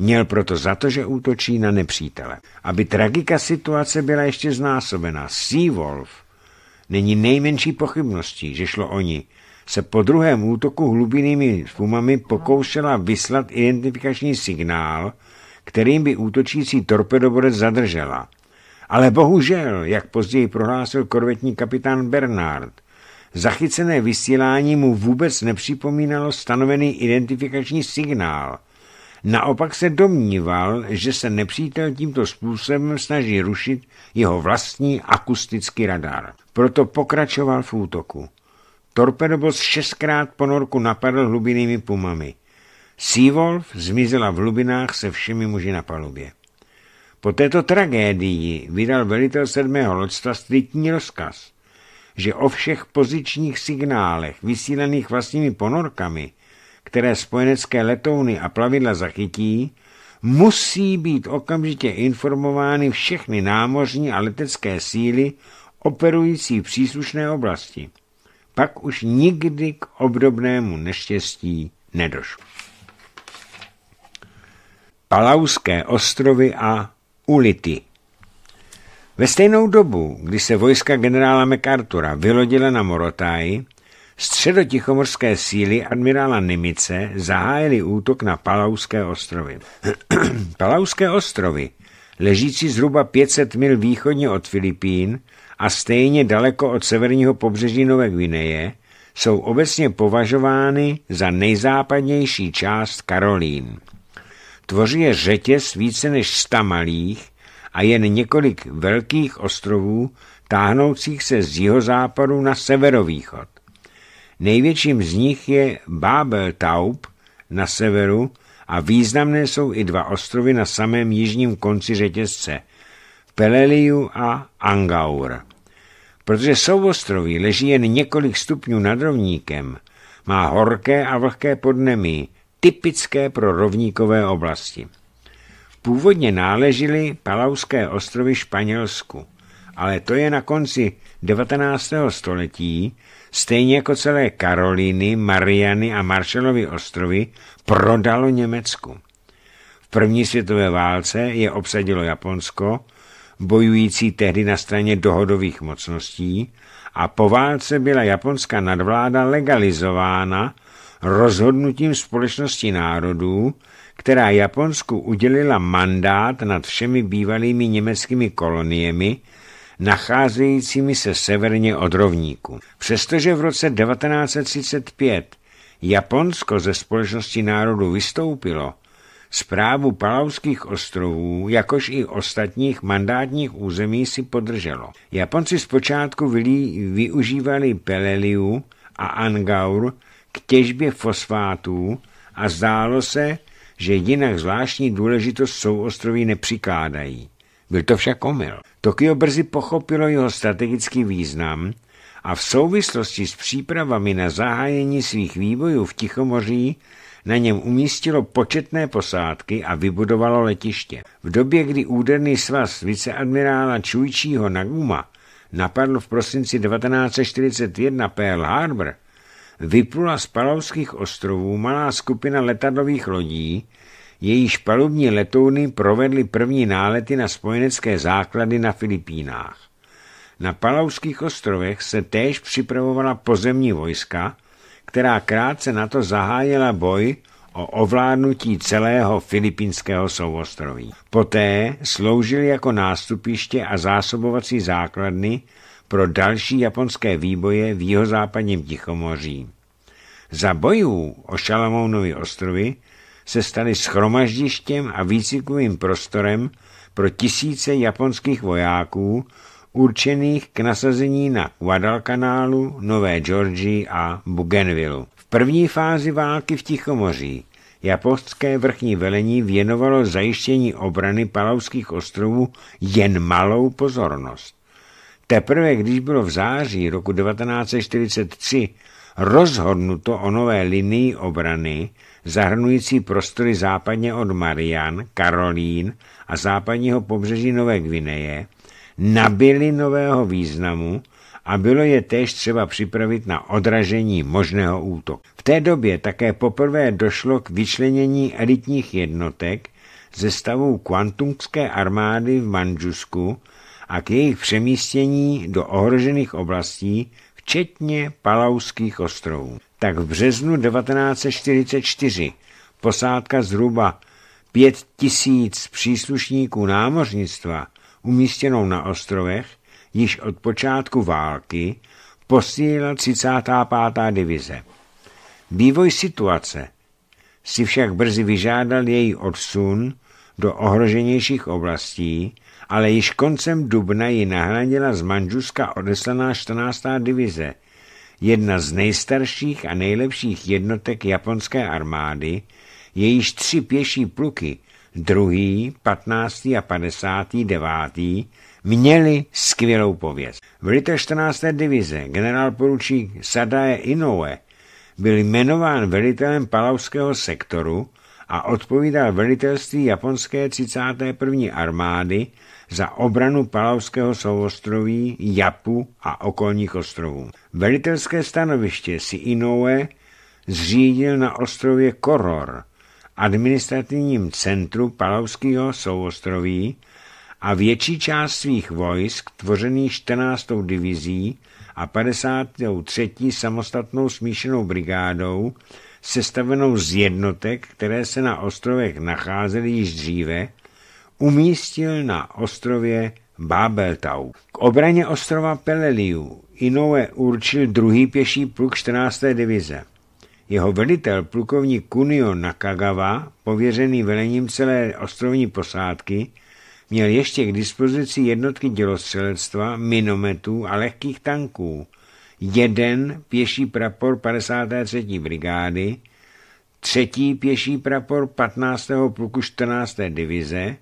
S1: Měl proto za to, že útočí na nepřítele. Aby tragika situace byla ještě znásobena, Seawolf není nejmenší pochybností, že šlo o ní, se po druhém útoku hlubinými fumami pokoušela vyslat identifikační signál, kterým by útočící torpedoborec zadržela. Ale bohužel, jak později prohlásil korvetní kapitán Bernard, zachycené vysílání mu vůbec nepřipomínalo stanovený identifikační signál, Naopak se domníval, že se nepřítel tímto způsobem snaží rušit jeho vlastní akustický radar. Proto pokračoval v útoku. Torpedobos šestkrát ponorku napadl hlubinými pumami. Seawolf zmizela v hlubinách se všemi muži na palubě. Po této tragédii vydal velitel sedmého loďstva striktní rozkaz, že o všech pozičních signálech vysílaných vlastními ponorkami které spojenecké letouny a plavidla zachytí, musí být okamžitě informovány všechny námořní a letecké síly operující v příslušné oblasti. Pak už nikdy k obdobnému neštěstí nedošlo. Palauské ostrovy a Ulity Ve stejnou dobu, kdy se vojska generála MacArthura vylodila na Morotáji, Středotichomorské síly admirála Nimice zahájily útok na Palauské ostrovy. Palauské ostrovy, ležící zhruba 500 mil východně od Filipín a stejně daleko od severního pobřeží Nové Gvineje, jsou obecně považovány za nejzápadnější část Karolín. Tvoří je řetěz více než 100 malých a jen několik velkých ostrovů táhnoucích se z jihozápadu na severovýchod. Největším z nich je Babeltaub na severu a významné jsou i dva ostrovy na samém jižním konci řetězce – Peleliu a Angaur. Protože souostroví leží jen několik stupňů nad rovníkem, má horké a vlhké podnemí, typické pro rovníkové oblasti. Původně náležely Palauské ostrovy Španělsku, ale to je na konci 19. století, stejně jako celé Karolíny, Mariany a Marshallovy ostrovy, prodalo Německu. V první světové válce je obsadilo Japonsko, bojující tehdy na straně dohodových mocností, a po válce byla japonská nadvláda legalizována rozhodnutím společnosti národů, která Japonsku udělila mandát nad všemi bývalými německými koloniemi nacházejícími se severně od rovníku. Přestože v roce 1935 Japonsko ze společnosti národu vystoupilo, zprávu Palauských ostrovů, jakož i ostatních mandátních území si podrželo. Japonci zpočátku vylí, využívali peleliu a angaur k těžbě fosfátů a zdálo se, že jinak zvláštní důležitost souostroví nepřikládají. Byl to však omyl. Tokio brzy pochopilo jeho strategický význam a v souvislosti s přípravami na zahájení svých vývojů v Tichomoří na něm umístilo početné posádky a vybudovalo letiště. V době, kdy úderný svaz viceadmirála Čujčího Naguma napadl v prosinci 1941 Pearl Harbor, vyplula z Palovských ostrovů malá skupina letadlových lodí, jejíž palubní letouny provedly první nálety na spojenecké základy na Filipínách. Na Palauských ostrovech se též připravovala pozemní vojska, která krátce na to zahájila boj o ovládnutí celého filipínského souostroví. Poté sloužili jako nástupiště a zásobovací základny pro další japonské výboje v jihozápadním Tichomoří. Za bojů o Šalamounovi ostrovy se staly schromaždištěm a výcvikovým prostorem pro tisíce japonských vojáků určených k nasazení na Guadalcanalu, Nové Georgii a Bougainville. V první fázi války v Tichomoří japonské vrchní velení věnovalo zajištění obrany Palauských ostrovů jen malou pozornost. Teprve když bylo v září roku 1943 rozhodnuto o nové linii obrany, zahrnující prostory západně od Marian, Karolín a západního pobřeží Nové Gvineje, nabili nového významu a bylo je též třeba připravit na odražení možného útoku. V té době také poprvé došlo k vyčlenění elitních jednotek ze stavu kvantungské armády v Manžusku a k jejich přemístění do ohrožených oblastí, včetně Palauských ostrovů tak v březnu 1944 posádka zhruba pět tisíc příslušníků námořnictva umístěnou na ostrovech již od počátku války posílila 35. divize. Vývoj situace si však brzy vyžádal její odsun do ohroženějších oblastí, ale již koncem dubna ji nahradila z Manžuska odeslaná 14. divize – jedna z nejstarších a nejlepších jednotek japonské armády, jejíž tři pěší pluky, druhý, patnáctý a padesátý, devátý, měli skvělou pověst. Velitel 14. divize generál poručík Sadae Inoue byl jmenován velitelem palauského sektoru a odpovídal velitelství japonské 31. armády za obranu Palauského souostroví, Japu a okolních ostrovů. Velitelské stanoviště si Inoue zřídil na ostrově Koror, administrativním centru Palauského souostroví a větší část svých vojsk, tvořených 14. divizí a 53. samostatnou smíšenou brigádou, sestavenou z jednotek, které se na ostrovech nacházely již dříve, umístil na ostrově Babeltau. K obraně ostrova Peleliu Inoue určil druhý pěší pluk 14. divize. Jeho velitel, plukovník Kunio Nakagawa, pověřený velením celé ostrovní posádky, měl ještě k dispozici jednotky dělostřelectva, minometů a lehkých tanků, jeden pěší prapor 53. brigády, třetí pěší prapor 15. pluku 14. divize,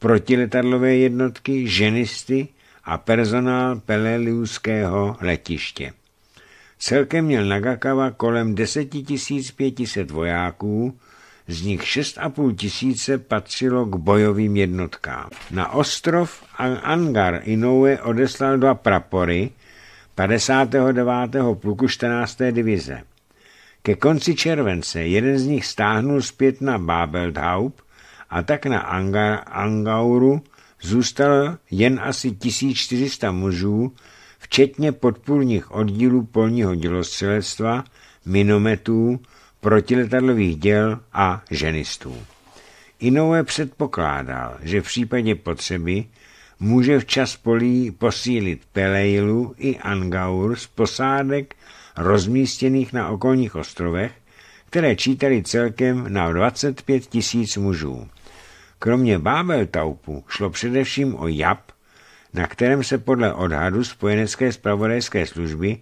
S1: protiletadlové jednotky, ženisty a personál Peleliuského letiště. Celkem měl Nagakawa kolem 10 500 vojáků, z nich 6 tisíce patřilo k bojovým jednotkám. Na ostrov Angar Inoue odeslal dva prapory 59. pluku 14. divize. Ke konci července jeden z nich stáhnul zpět na Babelthaub a tak na Anga, Angauru zůstalo jen asi 1400 mužů, včetně podpůrních oddílů polního dělostřelectva, minometů, protiletadlových děl a ženistů. Inoue předpokládal, že v případě potřeby může včas polí posílit Peleilu i Angaur z posádek rozmístěných na okolních ostrovech, které čítali celkem na 25 tisíc mužů. Kromě Babeltaupu šlo především o Jap, na kterém se podle odhadu spojenecké spravodajské služby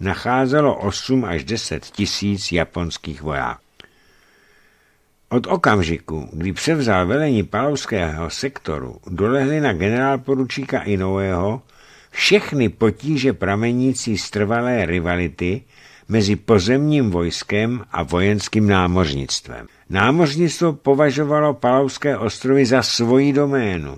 S1: nacházelo 8 až 10 tisíc japonských vojáků. Od okamžiku, kdy převzal velení palovského sektoru, dolehly na generálporučíka Inoueho všechny potíže pramenící z trvalé rivality mezi pozemním vojskem a vojenským námořnictvem. Námořnictvo považovalo Palauské ostrovy za svoji doménu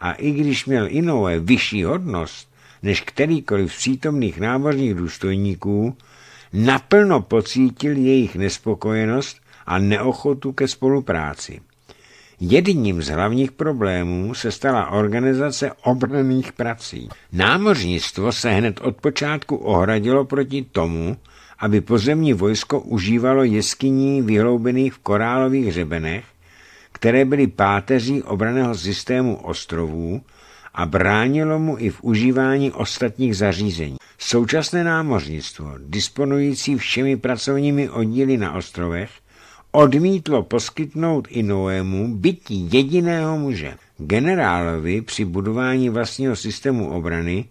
S1: a i když měl Inoue vyšší hodnost než kterýkoliv z přítomných námořních důstojníků, naplno pocítil jejich nespokojenost a neochotu ke spolupráci. Jedním z hlavních problémů se stala organizace obraných prací. Námořnictvo se hned od počátku ohradilo proti tomu, aby pozemní vojsko užívalo jeskyní vyhloubených v korálových řebenech, které byly páteří obraného systému ostrovů a bránilo mu i v užívání ostatních zařízení. Současné námořnictvo, disponující všemi pracovními oddíly na ostrovech, odmítlo poskytnout Inouemu bytí jediného muže. Generálovi při budování vlastního systému obrany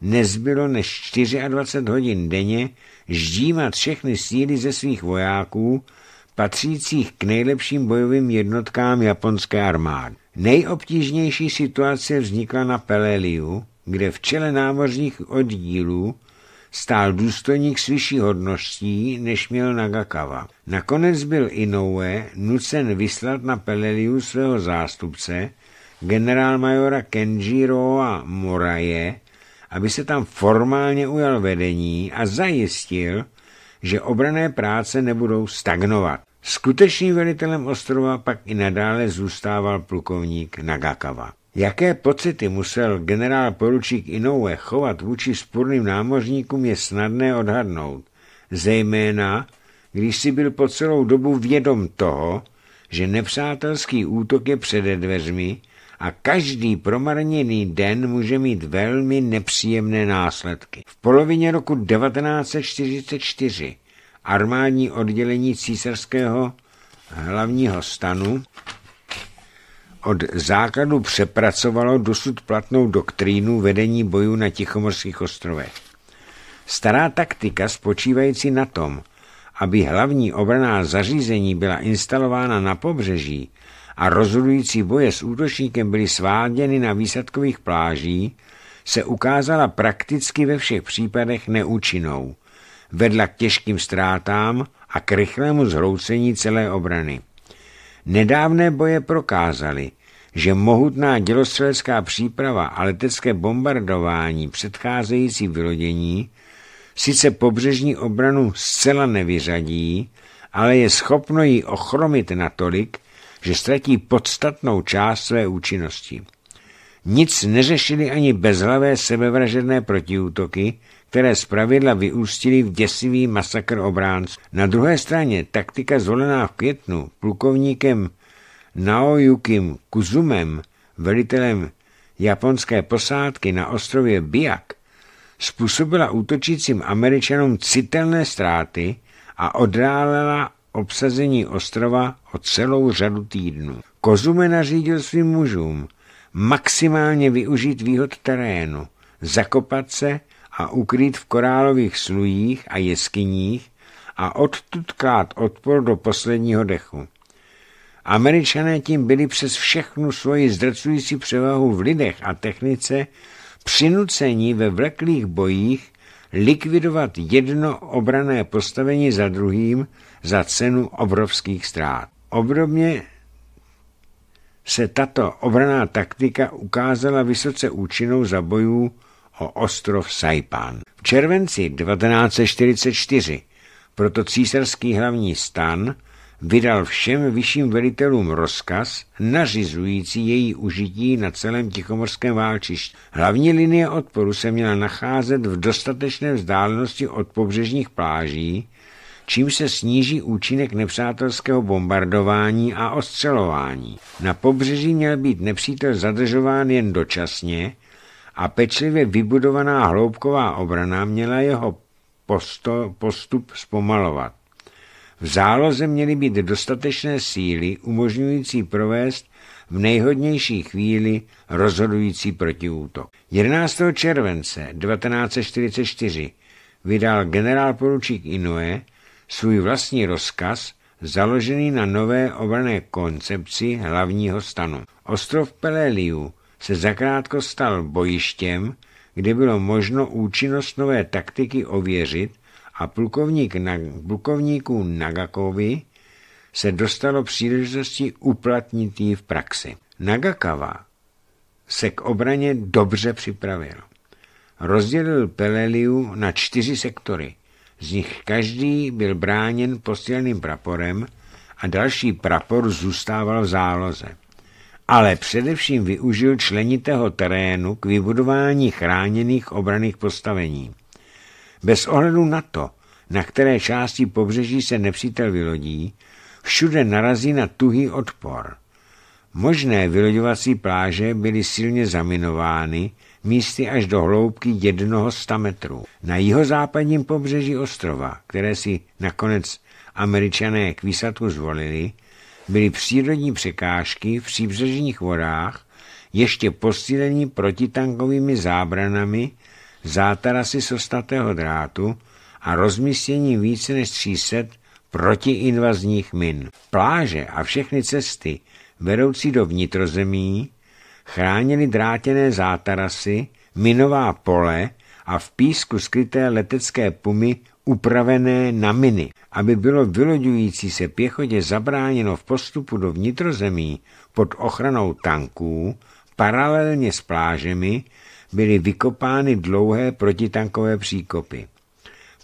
S1: nezbylo než 24 hodin denně ždímat všechny síly ze svých vojáků, patřících k nejlepším bojovým jednotkám japonské armády. Nejobtížnější situace vznikla na Peleliu, kde v čele námořních oddílů stál důstojník s vyšší hodností, než měl Nagakawa. Nakonec byl Inoue nucen vyslat na Peleliu svého zástupce, generálmajora Kenjiro Moraje, aby se tam formálně ujal vedení a zajistil, že obrané práce nebudou stagnovat. Skutečným velitelem ostrova pak i nadále zůstával plukovník Nagakawa. Jaké pocity musel generál poručík Inoue chovat vůči spurným námořníkům je snadné odhadnout, zejména když si byl po celou dobu vědom toho, že nepřátelský útok je přede dveřmi a každý promarněný den může mít velmi nepříjemné následky. V polovině roku 1944 armádní oddělení císařského hlavního stanu od základu přepracovalo dosud platnou doktrínu vedení bojů na Tichomorských ostrovech. Stará taktika spočívající na tom, aby hlavní obraná zařízení byla instalována na pobřeží a rozhodující boje s útočníkem byly sváděny na výsadkových pláží, se ukázala prakticky ve všech případech neúčinnou. Vedla k těžkým ztrátám a k rychlému zhroucení celé obrany. Nedávné boje prokázaly, že mohutná dělostřelecká příprava a letecké bombardování předcházející vylodění sice pobřežní obranu zcela nevyřadí, ale je schopno ji ochromit natolik, že ztratí podstatnou část své účinnosti. Nic neřešili ani bezhlavé sebevražedné protiútoky, které zpravidla vyústily v děsivý masakr obránců. Na druhé straně taktika zvolená v květnu plukovníkem Naoyukim Kuzumem, velitelem japonské posádky na ostrově Biak, způsobila útočícím američanům citelné ztráty a odrálela obsazení ostrova o celou řadu týdnů. Kozume nařídil svým mužům maximálně využít výhod terénu, zakopat se a ukryt v korálových slujích a jeskyních a odtud klát odpor do posledního dechu. Američané tím byli přes všechnu svoji zdracující převahu v lidech a technice přinuceni ve vleklých bojích likvidovat jedno obrané postavení za druhým za cenu obrovských ztrát. Obrovně se tato obraná taktika ukázala vysoce účinnou za bojů o ostrov Saipan. V červenci 1944 proto císařský hlavní stan vydal všem vyšším velitelům rozkaz nařizující její užití na celém Tichomorském válčišti. Hlavní linie odporu se měla nacházet v dostatečné vzdálenosti od pobřežních pláží, čím se sníží účinek nepřátelského bombardování a ostřelování. Na pobřeží měl být nepřítel zadržován jen dočasně a pečlivě vybudovaná hloubková obrana měla jeho posto, postup zpomalovat. V záloze měly být dostatečné síly umožňující provést v nejhodnější chvíli rozhodující protiútok. 11. července 1944 vydal generál poručík Inoue svůj vlastní rozkaz založený na nové obrané koncepci hlavního stanu. Ostrov Peleliu se zakrátko stal bojištěm, kde bylo možno účinnost nové taktiky ověřit a plukovník na, plukovníku Nagakovi se dostalo příležitosti uplatnit ji v praxi. Nagakava se k obraně dobře připravil. Rozdělil Peleliu na čtyři sektory – z nich každý byl bráněn posilným praporem a další prapor zůstával v záloze. Ale především využil členitého terénu k vybudování chráněných obraných postavení. Bez ohledu na to, na které části pobřeží se nepřítel vylodí, všude narazí na tuhý odpor. Možné vyloďovací pláže byly silně zaminovány místy až do hloubky jednoho sta metrů. Na jihozápadním pobřeží ostrova, které si nakonec američané k výsadku zvolili, byly přírodní překážky v příbřežních vodách ještě posílení protitankovými zábranami, zátarasy sostatého drátu a rozmístění více než 300 protiinvazních min. Pláže a všechny cesty vedoucí do vnitrozemí Chráněny drátěné zátarasy, minová pole a v písku skryté letecké pumy upravené na miny. Aby bylo vyloďující se pěchotě zabráněno v postupu do vnitrozemí pod ochranou tanků, paralelně s plážemi byly vykopány dlouhé protitankové příkopy.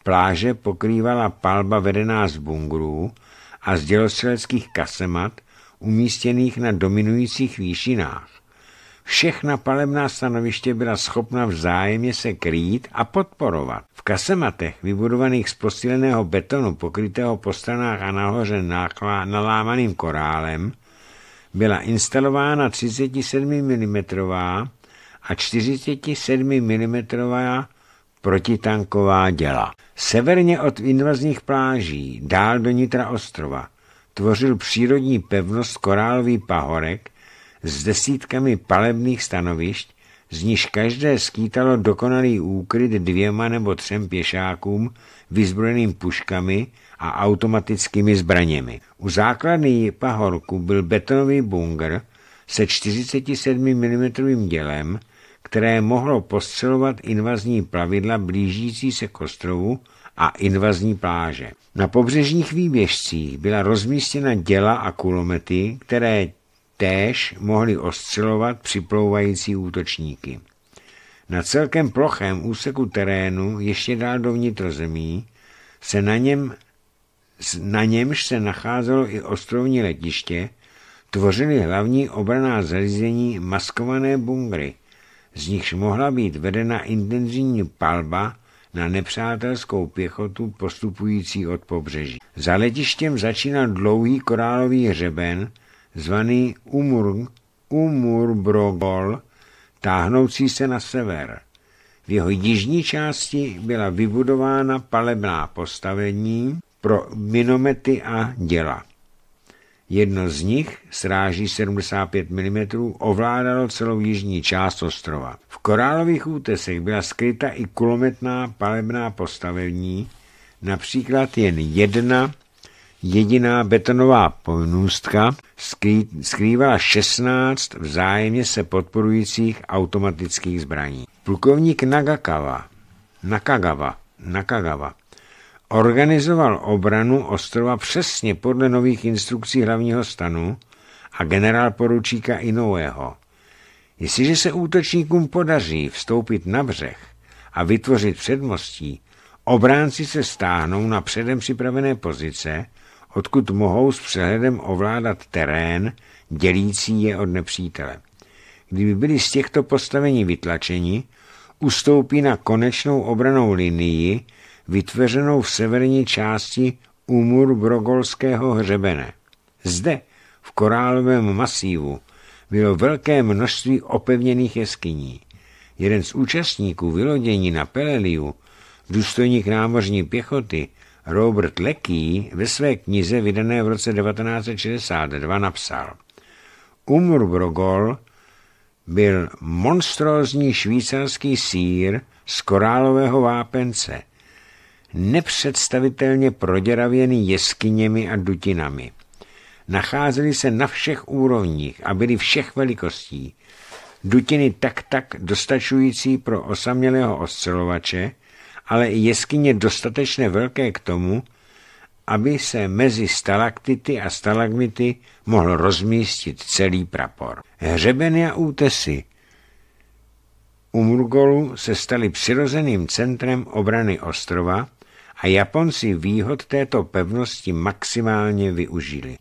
S1: Pláže pokrývala palba vedená z bungrů a z dělostřeleckých kasemat umístěných na dominujících výšinách. Všechna palebná stanoviště byla schopna vzájemně se krýt a podporovat. V kasematech, vybudovaných z posíleného betonu, pokrytého po stranách a nahoře náklá, nalámaným korálem, byla instalována 37 mm a 47 mm protitanková děla. Severně od invazních pláží, dál do nitra ostrova, tvořil přírodní pevnost korálový pahorek, s desítkami palebných stanovišť, z níž každé skýtalo dokonalý úkryt dvěma nebo třem pěšákům vyzbrojeným puškami a automatickými zbraněmi. U základní pahorku byl betonový bunger se 47 mm dělem, které mohlo postřelovat invazní plavidla blížící se k ostrovu a invazní pláže. Na pobřežních výběžcích byla rozmístěna děla a kulomety, které též mohly oscilovat připlouvající útočníky. Na celkem plochém úseku terénu ještě dál do vnitrozemí se na něm na němž se nacházelo i ostrovní letiště, tvořily hlavní obraná zařízení maskované bungry, z nichž mohla být vedena intenzivní palba na nepřátelskou pěchotu postupující od pobřeží. Za letištěm začínal dlouhý korálový hřeben, zvaný Umur, Umurbrogol, táhnoucí se na sever. V jeho jižní části byla vybudována palebná postavení pro minomety a děla. Jedno z nich, sráží 75 mm, ovládalo celou jižní část ostrova. V korálových útesech byla skryta i kulometná palebná postavení, například jen jedna Jediná betonová pojnůstka skrývala 16 vzájemně se podporujících automatických zbraní. Plukovník Nagakawa, Nakagawa, Nakagawa organizoval obranu ostrova přesně podle nových instrukcí hlavního stanu a generál poručíka Inoueho. Jestliže se útočníkům podaří vstoupit na břeh a vytvořit předmostí, obránci se stáhnou na předem připravené pozice – odkud mohou s přehledem ovládat terén, dělící je od nepřítele. Kdyby byli z těchto postavení vytlačeni, ustoupí na konečnou obranou linii, vytvořenou v severní části úmur Brogolského hřebene. Zde, v korálovém masívu, bylo velké množství opevněných jeskyní. Jeden z účastníků vylodění na Peleliu, důstojník námořní pěchoty, Robert Lecky ve své knize vydané v roce 1962 napsal Umur Brogol byl monstrózní švýcarský sír z korálového vápence, nepředstavitelně proděravěný jeskyněmi a dutinami. Nacházeli se na všech úrovních a byli všech velikostí. Dutiny tak tak dostačující pro osamělého oscelovače, ale i jeskyně dostatečně velké k tomu, aby se mezi stalaktity a stalagmity mohl rozmístit celý prapor. Hřebeny a útesy u Murgolu se staly přirozeným centrem obrany ostrova a Japonci výhod této pevnosti maximálně využili.